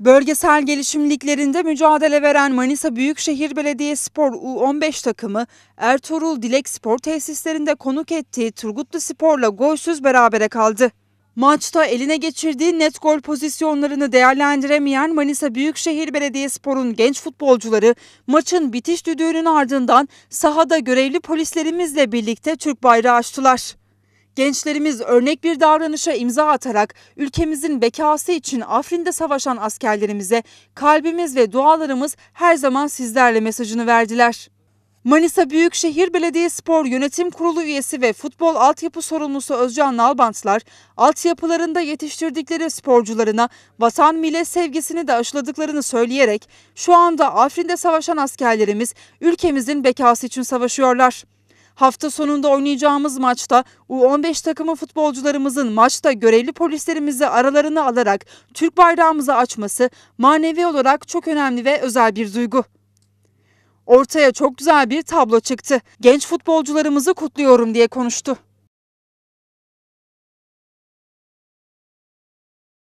Bölgesel gelişimliklerinde mücadele veren Manisa Büyükşehir Belediyespor U15 takımı Ertuğrul Dilek Spor tesislerinde konuk ettiği Turgutlu Spor'la golsüz berabere kaldı. Maçta eline geçirdiği net gol pozisyonlarını değerlendiremeyen Manisa Büyükşehir Belediyespor'un genç futbolcuları maçın bitiş düdüğünün ardından sahada görevli polislerimizle birlikte Türk bayrağı açtılar. Gençlerimiz örnek bir davranışa imza atarak ülkemizin bekası için Afrin'de savaşan askerlerimize kalbimiz ve dualarımız her zaman sizlerle mesajını verdiler. Manisa Büyükşehir Belediye Spor Yönetim Kurulu üyesi ve futbol altyapı sorumlusu Özcan Nalbantlar, altyapılarında yetiştirdikleri sporcularına vatan millet sevgisini de aşıladıklarını söyleyerek şu anda Afrin'de savaşan askerlerimiz ülkemizin bekası için savaşıyorlar. Hafta sonunda oynayacağımız maçta U15 takımı futbolcularımızın maçta görevli polislerimizi aralarını alarak Türk bayrağımızı açması manevi olarak çok önemli ve özel bir duygu. Ortaya çok güzel bir tablo çıktı. Genç futbolcularımızı kutluyorum diye konuştu.